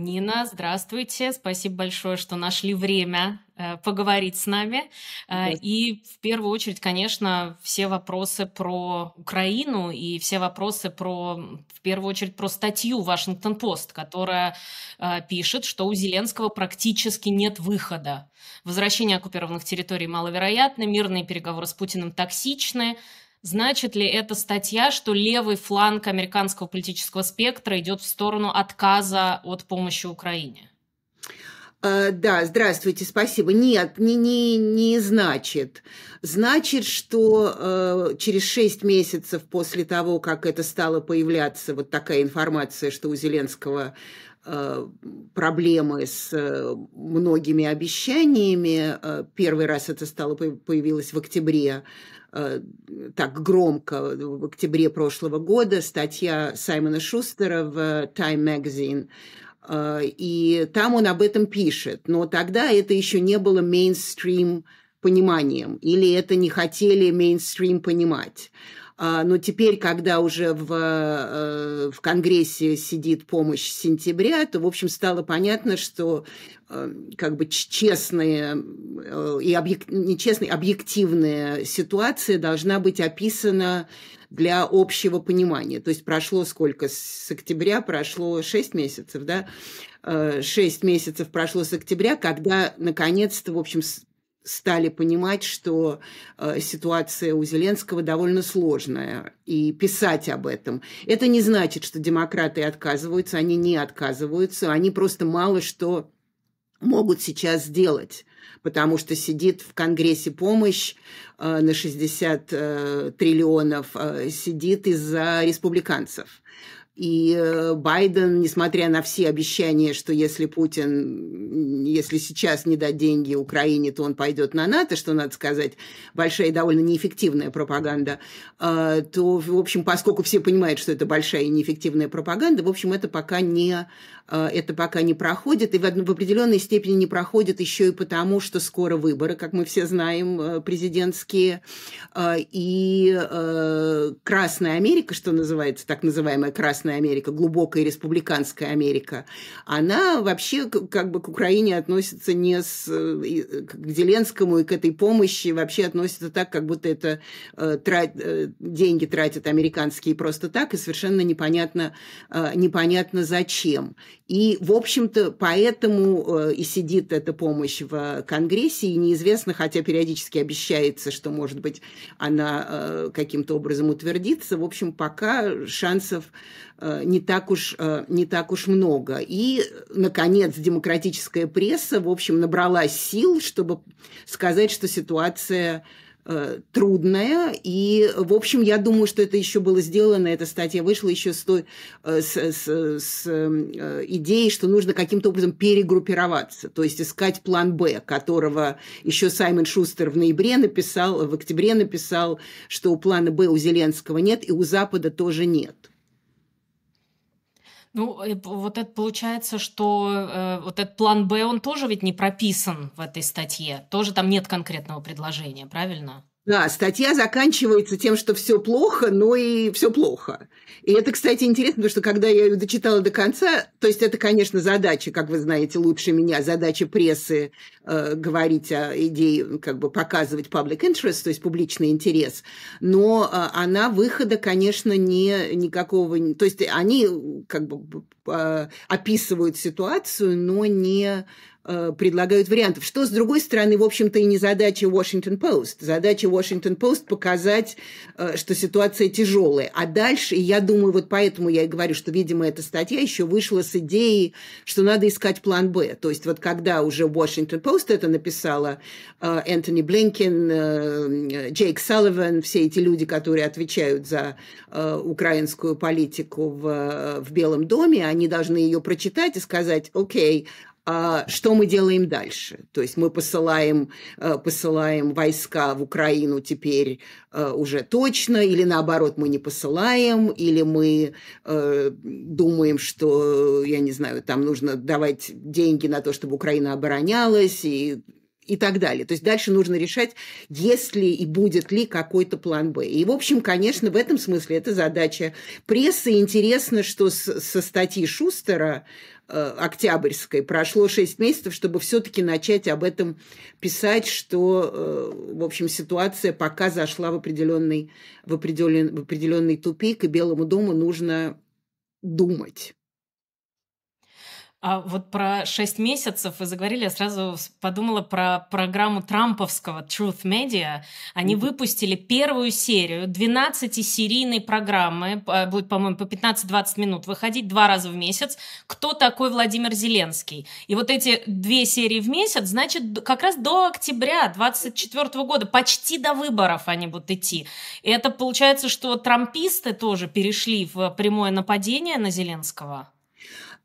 Нина, здравствуйте. Спасибо большое, что нашли время э, поговорить с нами. Э, и в первую очередь, конечно, все вопросы про Украину и все вопросы про, в первую очередь, про статью Вашингтон-Пост, которая э, пишет, что у Зеленского практически нет выхода. Возвращение оккупированных территорий маловероятно, мирные переговоры с Путиным токсичны, Значит ли эта статья, что левый фланг американского политического спектра идет в сторону отказа от помощи Украине? А, да, здравствуйте, спасибо. Нет, не, не, не значит. Значит, что э, через шесть месяцев после того, как это стало появляться, вот такая информация, что у Зеленского э, проблемы с э, многими обещаниями, э, первый раз это стало появилось в октябре, Э, так громко в октябре прошлого года статья Саймона Шустера в Time Magazine. Э, и там он об этом пишет. Но тогда это еще не было мейнстрим пониманием, или это не хотели мейнстрим понимать. А, но теперь, когда уже в, э, в Конгрессе сидит помощь с сентября, то, в общем, стало понятно, что э, как бы честная э, и объек... нечестные, объективная ситуация должна быть описана для общего понимания. То есть прошло сколько? С октября прошло 6 месяцев, да? 6 месяцев прошло с октября, когда наконец-то, в общем, стали понимать, что э, ситуация у Зеленского довольно сложная, и писать об этом. Это не значит, что демократы отказываются, они не отказываются, они просто мало что могут сейчас сделать, потому что сидит в Конгрессе помощь э, на 60 э, триллионов, э, сидит из-за республиканцев. И э, Байден, несмотря на все обещания, что если Путин, если сейчас не дать деньги Украине, то он пойдет на НАТО, что, надо сказать, большая и довольно неэффективная пропаганда, э, то, в общем, поскольку все понимают, что это большая и неэффективная пропаганда, в общем, это пока не, э, это пока не проходит. И в, в определенной степени не проходит еще и потому, что скоро выборы, как мы все знаем, президентские. И Красная Америка, что называется, так называемая Красная Красная Америка, глубокая республиканская Америка, она вообще как бы к Украине относится не с, э, э, к Зеленскому и к этой помощи вообще относится так, как будто это э, трат, э, деньги тратят американские просто так, и совершенно непонятно, э, непонятно зачем. И, в общем-то, поэтому э, и сидит эта помощь в Конгрессе, и неизвестно, хотя периодически обещается, что, может быть, она каким-то образом утвердится. В общем, пока шансов Э, не так уж, э, не так уж много. И, наконец, демократическая пресса, в общем, набрала сил, чтобы сказать, что ситуация э, трудная. И, в общем, я думаю, что это еще было сделано, эта статья вышла еще с, той, с, с, с эм, идеей, что нужно каким-то образом перегруппироваться, то есть искать план «Б», которого еще Саймон Шустер в ноябре написал, в октябре написал, что у плана «Б» у Зеленского нет и у Запада тоже нет. Ну, э, вот это получается, что э, вот этот план Б, он тоже ведь не прописан в этой статье. Тоже там нет конкретного предложения, правильно? Да, статья заканчивается тем, что все плохо, но и все плохо. И это, кстати, интересно, потому что когда я ее дочитала до конца, то есть это, конечно, задача, как вы знаете, лучше меня, задача прессы э, говорить о идее, как бы показывать public interest, то есть публичный интерес, но э, она выхода, конечно, не, никакого... То есть они как бы э, описывают ситуацию, но не Э, предлагают вариантов. Что, с другой стороны, в общем-то, и не задача Washington Post. Задача Washington Post показать, э, что ситуация тяжелая. А дальше, и я думаю, вот поэтому я и говорю, что, видимо, эта статья еще вышла с идеей, что надо искать план «Б». То есть вот когда уже Washington Post это написала, э, Энтони Блинкен, Джейк Салливан, все эти люди, которые отвечают за украинскую политику в, в Белом доме, они должны ее прочитать и сказать, окей, а, что мы делаем дальше. То есть мы посылаем, э, посылаем войска в Украину теперь э, уже точно, или наоборот мы не посылаем, или мы э, думаем, что, я не знаю, там нужно давать деньги на то, чтобы Украина оборонялась, и и так далее. То есть дальше нужно решать, есть ли и будет ли какой-то план Б. И, в общем, конечно, в этом смысле это задача прессы. Интересно, что со статьи Шустера Э, октябрьской. Прошло шесть месяцев, чтобы все-таки начать об этом писать, что, э, в общем, ситуация пока зашла в определенный, в определен, в определенный тупик, и Белому дому нужно думать. А вот про 6 месяцев вы заговорили, я сразу подумала про программу трамповского Truth Media. Они mm-hmm. выпустили первую серию 12-серийной программы, а, будет, по-моему, по 15-20 минут, выходить два раза в месяц. Кто такой Владимир Зеленский? И вот эти две серии в месяц, значит, как раз до октября 2024 года, почти до выборов они будут идти. И это получается, что трамписты тоже перешли в прямое нападение на Зеленского?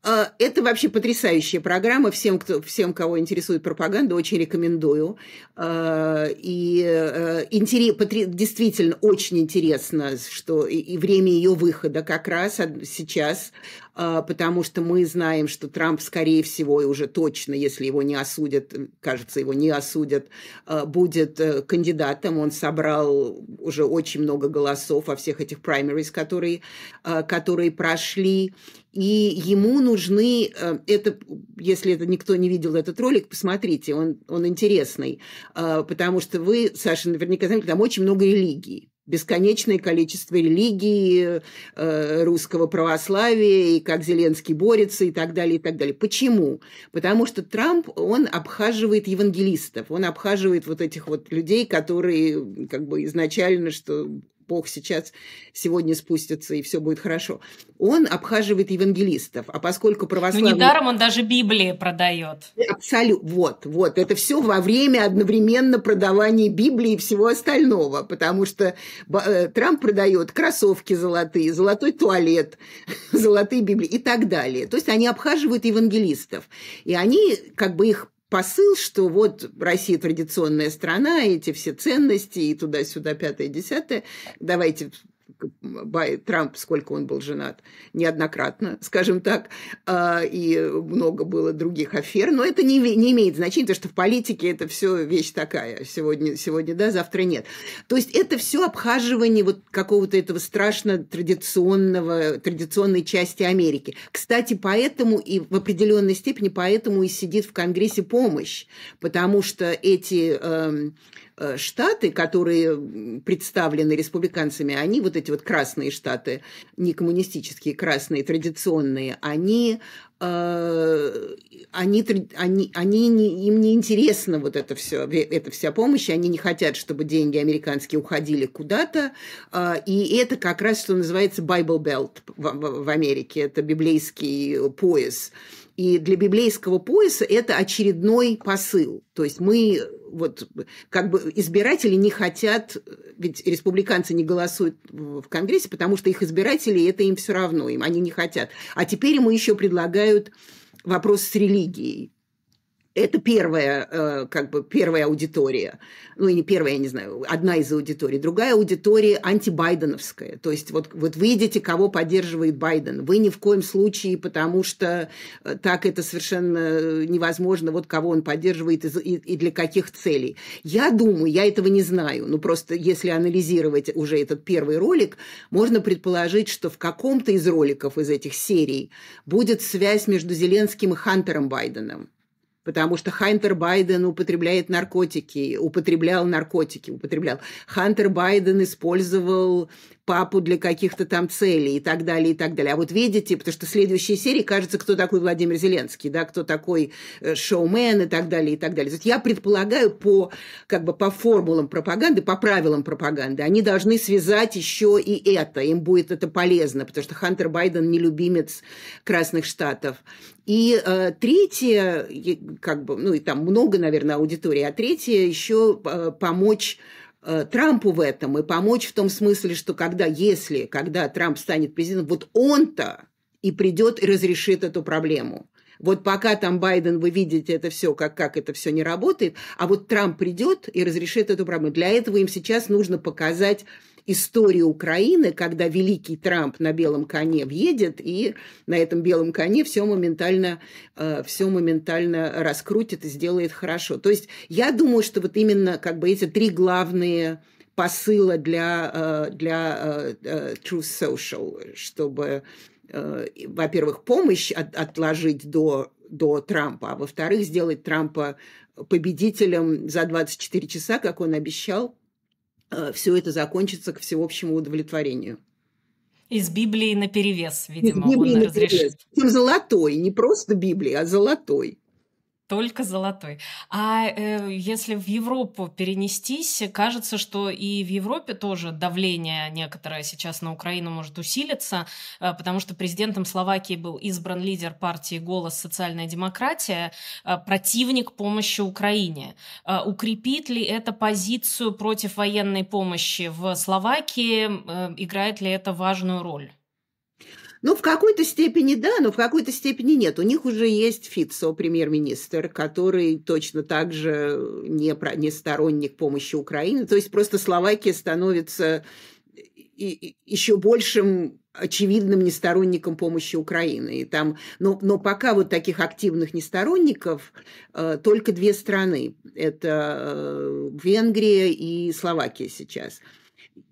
А, это вообще потрясающая программа. Всем, кто, всем кого интересует пропаганда, очень рекомендую. А, и э, интерес, действительно очень интересно, что и время ее выхода как раз сейчас а, потому что мы знаем, что Трамп, скорее всего, и уже точно, если его не осудят, кажется, его не осудят, а, будет э, кандидатом. Он собрал уже очень много голосов во всех этих праймерис, которые, а, которые прошли. И ему нужны, э, это, если это никто не видел этот ролик, посмотрите, он, он интересный, потому что вы, Саша, наверняка знаете, там очень много религий бесконечное количество религий, э, русского православия, и как Зеленский борется, и так далее, и так далее. Почему? Потому что Трамп, он обхаживает евангелистов, он обхаживает вот этих вот людей, которые как бы изначально, что Бог сейчас сегодня спустится, и все будет хорошо. Он обхаживает евангелистов, а поскольку ну, православный... Ну, недаром он даже Библии продает. Абсолютно. Вот, вот. Это все во время одновременно продавания Библии и всего остального, потому что э, Трамп продает кроссовки золотые, золотой туалет, золотые Библии и так далее. То есть они обхаживают евангелистов, и они как бы их посыл, что вот Россия традиционная страна, эти все ценности и туда-сюда, пятое, десятое, давайте Трамп, сколько он был женат, неоднократно, скажем так, а, и много было других афер, но это не, не имеет значения, потому что в политике это все вещь такая, сегодня, сегодня да, завтра нет. То есть это все обхаживание вот какого-то этого страшно традиционного, традиционной части Америки. Кстати, поэтому и в определенной степени поэтому и сидит в Конгрессе помощь, потому что эти... Э, Э, штаты, которые представлены республиканцами, они вот эти вот красные штаты, не коммунистические, красные, традиционные, они э, они, они, они им не интересно вот это все, эта вся помощь, они не хотят, чтобы деньги американские уходили куда-то, э, и это как раз, что называется Bible Belt в, в Америке, это библейский пояс, и для библейского пояса это очередной посыл. То есть мы вот как бы избиратели не хотят, ведь республиканцы не голосуют в Конгрессе, потому что их избиратели, это им все равно, им они не хотят. А теперь ему еще предлагают вопрос с религией. Это первая, э, как бы, первая аудитория. Ну, и не первая, я не знаю, одна из аудиторий. Другая аудитория антибайденовская. То есть вот, вот вы видите, кого поддерживает Байден. Вы ни в коем случае, потому что э, так это совершенно невозможно, вот кого он поддерживает и, для каких целей. Я думаю, я этого не знаю. но ну, просто если анализировать уже этот первый ролик, можно предположить, что в каком-то из роликов из этих серий будет связь между Зеленским и Хантером Байденом потому что Хантер Байден употребляет наркотики, употреблял наркотики, употреблял. Хантер Байден использовал папу для каких-то там целей и так далее, и так далее. А вот видите, потому что в следующей серии кажется, кто такой Владимир Зеленский, да, кто такой э, шоумен и так далее, и так далее. Я предполагаю по, как бы по формулам пропаганды, по правилам пропаганды, они должны связать еще и это, им будет это полезно, потому что Хантер Байден не любимец Красных Штатов. И э, третье, как бы, ну и там много, наверное, аудитории, а третье еще э, помочь Э, Трампу в этом и помочь в том смысле, что когда, если, когда Трамп станет президентом, вот он-то и придет и разрешит эту проблему. Вот пока там Байден, вы видите это все, как, как это все не работает, а вот Трамп придет и разрешит эту проблему. Для этого им сейчас нужно показать историю Украины, когда великий Трамп на белом коне въедет, и на этом белом коне все моментально, э, все моментально раскрутит и сделает хорошо. То есть я думаю, что вот именно как бы эти три главные посыла для, э, для э, True Social, чтобы, во-первых, помощь от, отложить до, до Трампа, а во-вторых, сделать Трампа победителем за 24 часа, как он обещал – Э, все это закончится к всеобщему удовлетворению. Из Библии на перевес, видимо, Из Библии он наперевес. разрешит. Тем золотой, не просто Библии, а золотой только золотой. А э, если в Европу перенестись, кажется, что и в Европе тоже давление некоторое сейчас на Украину может усилиться, э, потому что президентом Словакии был избран лидер партии «Голос. Социальная демократия», э, противник помощи Украине. Э, укрепит ли это позицию против военной помощи в Словакии? Э, играет ли это важную роль? Ну, в какой-то степени да, но в какой-то степени нет. У них уже есть Фитцо, премьер-министр, который точно так же не, про, не сторонник помощи Украине. То есть просто Словакия становится и, и еще большим очевидным несторонником помощи Украины. И там, но, но пока вот таких активных несторонников э, только две страны. Это э, Венгрия и Словакия сейчас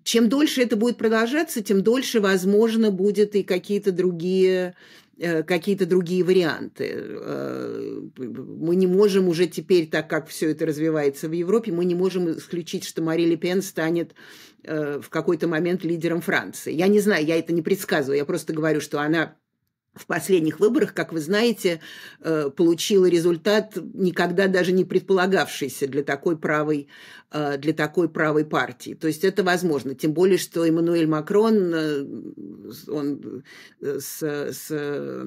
чем дольше это будет продолжаться, тем дольше, возможно, будет и какие-то другие э, какие-то другие варианты. Э, мы не можем уже теперь, так как все это развивается в Европе, мы не можем исключить, что Мари Ле Пен станет э, в какой-то момент лидером Франции. Я не знаю, я это не предсказываю, я просто говорю, что она в последних выборах, как вы знаете, э, получила результат, никогда даже не предполагавшийся для такой правой, э, для такой правой партии. То есть это возможно. Тем более, что Эммануэль Макрон, э, он с, с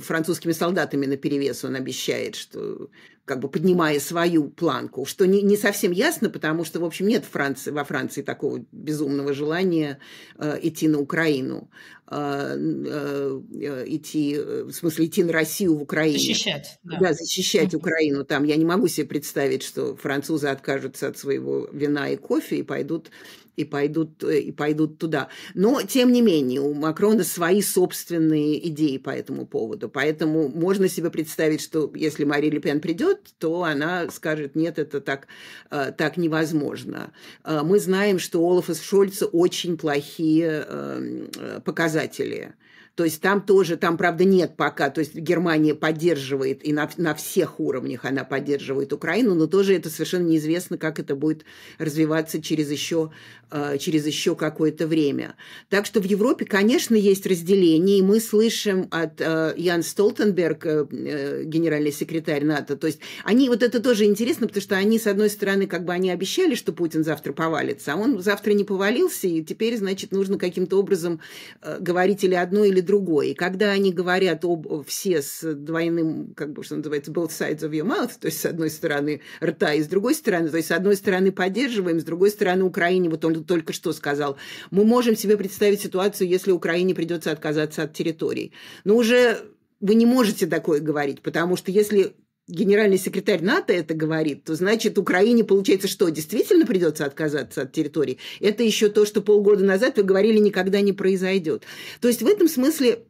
французскими солдатами наперевес, он обещает, что как бы поднимая свою планку, что не, не совсем ясно, потому что, в общем, нет Франции, во Франции такого безумного желания э, идти на Украину, э, э, э идти, э, в смысле, идти на Россию в Украине. Защищать. Да, да защищать mm-hmm. Украину там. Я не могу себе представить, что французы откажутся от своего вина и кофе и пойдут и пойдут, э, и пойдут туда. Но, тем не менее, у Макрона свои собственные идеи по этому поводу. Поэтому можно себе представить, что если Мари Ле Пен придет, то она скажет, нет, это так, э, так невозможно. Э, мы знаем, что у Олафа Шольца очень плохие эм, показатели – то есть там тоже, там, правда, нет пока, то есть Германия поддерживает, и на, на всех уровнях она поддерживает Украину, но тоже это совершенно неизвестно, как это будет развиваться через еще, э, через еще какое-то время. Так что в Европе, конечно, есть разделение, и мы слышим от э, Ян Столтенберг, э, генеральный секретарь НАТО, то есть они, вот это тоже интересно, потому что они, с одной стороны, как бы они обещали, что Путин завтра повалится, а он завтра не повалился, и теперь, значит, нужно каким-то образом говорить или одно, или другой. И когда они говорят об все с двойным, как бы, что называется, both sides of your mouth, то есть с одной стороны рта и с другой стороны, то есть с одной стороны поддерживаем, с другой стороны Украине, вот он только что сказал, мы можем себе представить ситуацию, если Украине придется отказаться от территорий. Но уже вы не можете такое говорить, потому что если генеральный секретарь НАТО это говорит, то значит Украине, получается, что действительно придется отказаться от территории. Это еще то, что полгода назад вы говорили, никогда не произойдет. То есть в этом смысле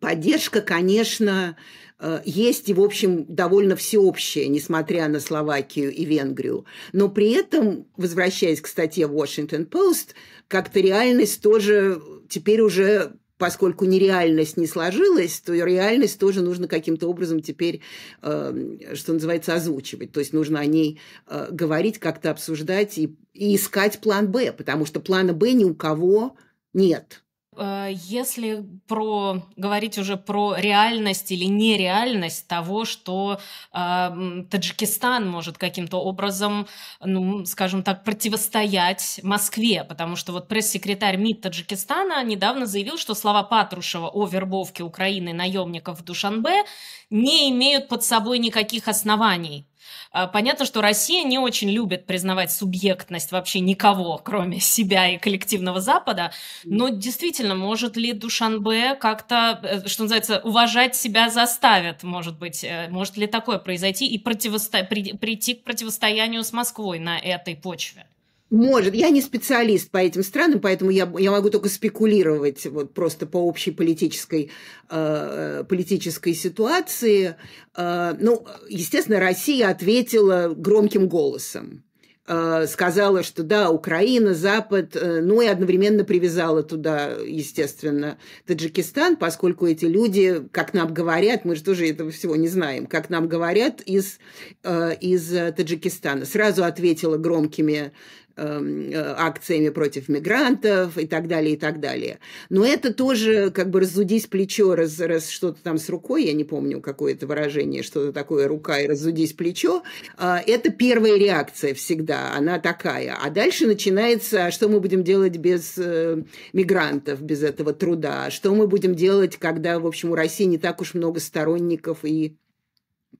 поддержка, конечно, э, есть и, в общем, довольно всеобщая, несмотря на Словакию и Венгрию. Но при этом, возвращаясь к статье Washington Post, как-то реальность тоже теперь уже поскольку нереальность не сложилась, то реальность тоже нужно каким-то образом теперь, эм, что называется, озвучивать. То есть нужно о ней э, говорить, как-то обсуждать и, и искать план «Б», потому что плана «Б» ни у кого нет. Э, если про говорить уже про реальность или нереальность того, что э, Таджикистан может каким-то образом, ну, скажем так, противостоять Москве, потому что вот пресс-секретарь МИД Таджикистана недавно заявил, что слова Патрушева о вербовке Украины наемников в Душанбе не имеют под собой никаких оснований. А, понятно, что Россия не очень любит признавать субъектность вообще никого, кроме себя и коллективного Запада, но действительно, может ли Душанбе как-то, э, что называется, уважать себя заставят, может быть, э, может ли такое произойти и противосто... прийти к противостоянию с Москвой на этой почве? Может, я не специалист по этим странам, поэтому я, я могу только спекулировать вот просто по общей политической, э, политической ситуации. Э, ну, естественно, Россия ответила громким голосом э, сказала, что да, Украина, Запад, э, ну и одновременно привязала туда, естественно, Таджикистан, поскольку эти люди, как нам говорят, мы же тоже этого всего не знаем, как нам говорят из, э, из Таджикистана. Сразу ответила громкими Эм, э, акциями против мигрантов и так далее, и так далее. Но это тоже как бы разудись плечо, раз, раз что-то там с рукой, я не помню какое-то выражение, что-то такое рука и разудись плечо, а, это первая реакция всегда, она такая. А дальше начинается, что мы будем делать без э, мигрантов, без этого труда, что мы будем делать, когда, в общем, у России не так уж много сторонников и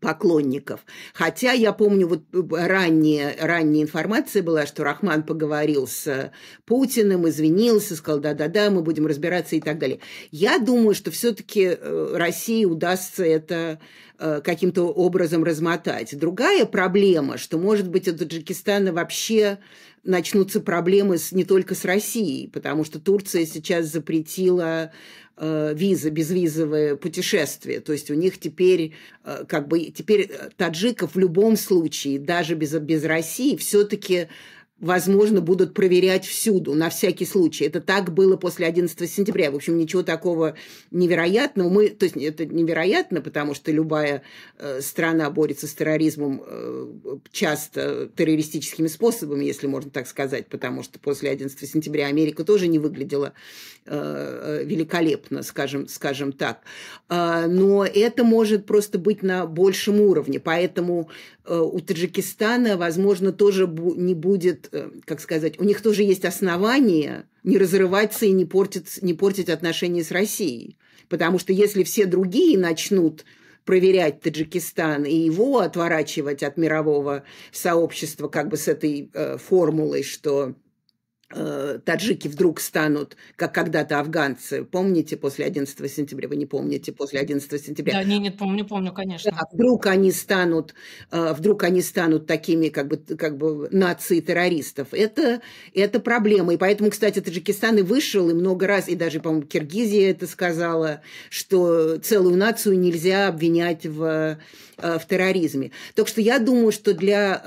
поклонников. Хотя я помню, вот ранняя, ранняя информация была, что Рахман поговорил с Путиным, извинился, сказал, да-да-да, мы будем разбираться и так далее. Я думаю, что все-таки э, России удастся это Э, каким-то образом размотать. Другая проблема, что, может быть, у Таджикистана вообще начнутся проблемы с, не только с Россией, потому что Турция сейчас запретила э, визы, безвизовые путешествия. То есть у них теперь, э, как бы, теперь э, таджиков в любом случае, даже без, без России, все-таки возможно, будут проверять всюду, на всякий случай. Это так было после 11 сентября. В общем, ничего такого невероятного. Мы, то есть это невероятно, потому что любая э, страна борется с терроризмом э, часто террористическими способами, если можно так сказать, потому что после 11 сентября Америка тоже не выглядела э, э, великолепно, скажем, скажем так. Э, но это может просто быть на большем уровне. Поэтому э, у Таджикистана, возможно, тоже бу- не будет Э, как сказать, у них тоже есть основания не разрываться и не портить, не портить отношения с Россией. Потому что если все другие начнут проверять Таджикистан и его отворачивать от мирового сообщества как бы с этой э, формулой, что Э, таджики вдруг станут, как когда-то афганцы. Помните после 11 сентября? Вы не помните после 11 сентября? Да, не, нет, помню, помню, конечно. Да, вдруг они станут, э, вдруг они станут такими как бы, как бы нации террористов. Это, это проблема. И поэтому, кстати, Таджикистан и вышел, и много раз, и даже, по-моему, Киргизия это сказала, что целую нацию нельзя обвинять в, э, в терроризме. Так что я думаю, что для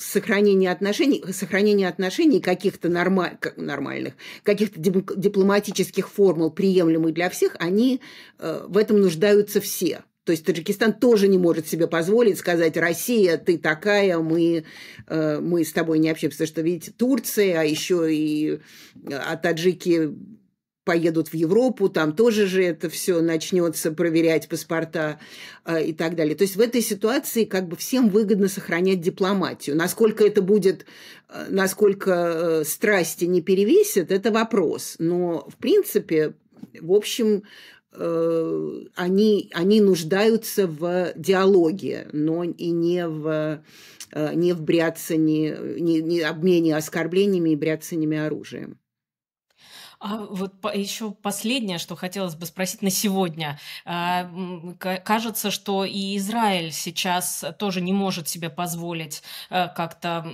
сохранения отношений, сохранения отношений каких-то нормальных норма, нормальных, каких-то дипломатических формул, приемлемых для всех, они э, в этом нуждаются все. То есть Таджикистан тоже не может себе позволить сказать, Россия, ты такая, мы, э, мы с тобой не общаемся, что, видите, Турция, а еще и э, а таджики поедут в Европу, там тоже же это все начнется проверять паспорта э, и так далее. То есть в этой ситуации как бы всем выгодно сохранять дипломатию. Насколько это будет, э, насколько э, страсти не перевесят, это вопрос. Но в принципе, в общем, э, они, они нуждаются в диалоге, но и не в э, не в бряцании, не, не обмене оскорблениями и бряцаниями оружием. А вот по- еще последнее, что хотелось бы спросить на сегодня. А, кажется, что и Израиль сейчас тоже не может себе позволить э, как-то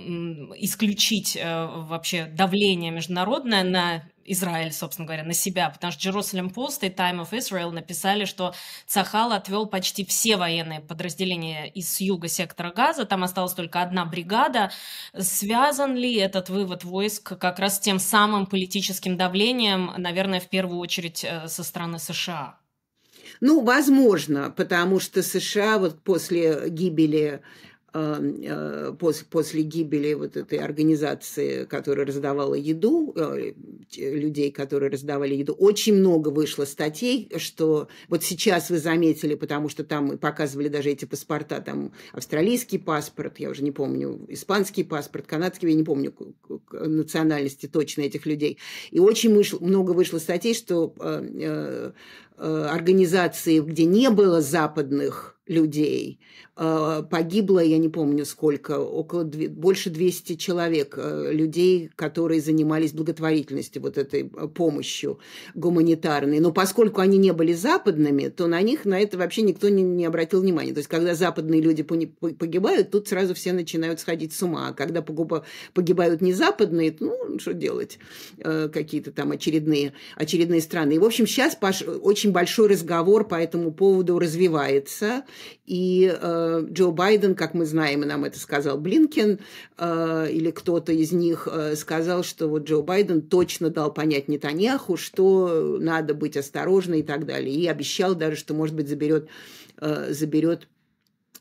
исключить э, вообще давление международное на Израиль, собственно говоря, на себя, потому что Jerusalem Post и Time of Israel написали, что Цахал отвел почти все военные подразделения из юга сектора Газа, там осталась только одна бригада. Связан ли этот вывод войск как раз с тем самым политическим давлением, наверное, в первую очередь э, со стороны США? Ну, возможно, потому что США вот после гибели Э, после гибели вот этой организации, которая раздавала еду, э, людей, которые раздавали еду, очень много вышло статей, что вот сейчас вы заметили, потому что там показывали даже эти паспорта, там австралийский паспорт, я уже не помню, испанский паспорт, канадский, я не помню национальности точно этих людей. И очень много вышло статей, что э, Э, организации, где не было западных людей, э, погибло, я не помню сколько, около, больше 200 человек, э, людей, которые занимались благотворительностью, вот этой помощью гуманитарной. Но поскольку они не были западными, то на них на это вообще никто не, не обратил внимания. То есть, когда западные люди погибают, тут сразу все начинают сходить с ума. А когда погибают не западные, ну, что делать? Какие-то там очередные, очередные страны. И, в общем, сейчас очень очень большой разговор по этому поводу развивается. И э, Джо Байден, как мы знаем, и нам это сказал Блинкен, э, или кто-то из них э, сказал, что вот Джо Байден точно дал понять Нетаньяху, что надо быть осторожным и так далее. И обещал даже, что, может быть, заберет, э, заберет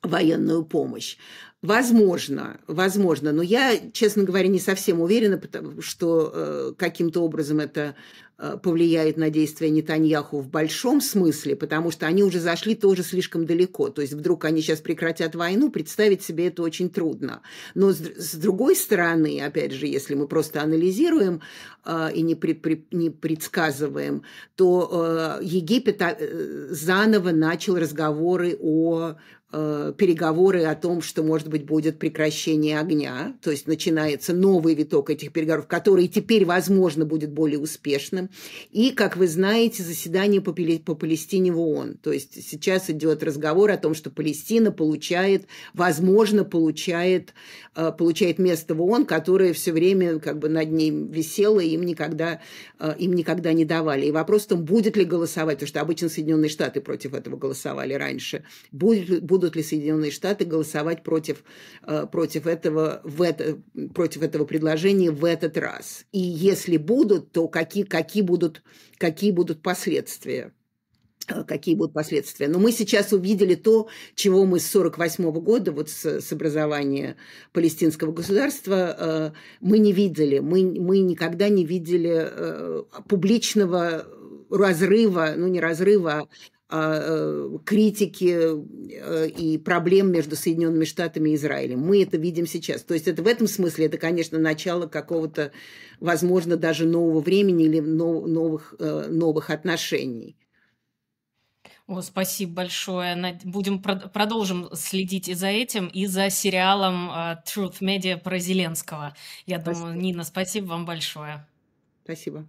военную помощь. Возможно, возможно, но я, честно говоря, не совсем уверена, потому что э, каким-то образом это э, повлияет на действия Нетаньяху в большом смысле, потому что они уже зашли тоже слишком далеко. То есть вдруг они сейчас прекратят войну, представить себе это очень трудно. Но с, с другой стороны, опять же, если мы просто анализируем э, и не, пред, при, не предсказываем, то э, Египет а, э, заново начал разговоры о Э, переговоры о том, что, может быть, будет прекращение огня, то есть начинается новый виток этих переговоров, который теперь, возможно, будет более успешным. И, как вы знаете, заседание по, по Палестине в ООН. То есть сейчас идет разговор о том, что Палестина получает, возможно, получает, э, получает место в ООН, которое все время как бы над ним висело, и им никогда, э, им никогда не давали. И вопрос в том, будет ли голосовать, потому что обычно Соединенные Штаты против этого голосовали раньше, будет, будет будут ли Соединенные Штаты голосовать против, э, против, этого, в это, против этого предложения в этот раз. И если будут, то какие, какие, будут, какие будут последствия э, какие будут последствия. Но мы сейчас увидели то, чего мы с 1948 года, вот с, с образования палестинского государства, э, мы не видели. Мы, мы никогда не видели э, публичного разрыва, ну не разрыва, а а, э, критики э, и проблем между Соединенными Штатами и Израилем. Мы это видим сейчас. То есть это в этом смысле, это, конечно, начало какого-то, возможно, даже нового времени или новых, э, новых отношений. О, спасибо большое. Будем продолжим следить и за этим, и за сериалом Truth Media про Зеленского. Я спасибо. думаю, Нина, спасибо вам большое. Спасибо.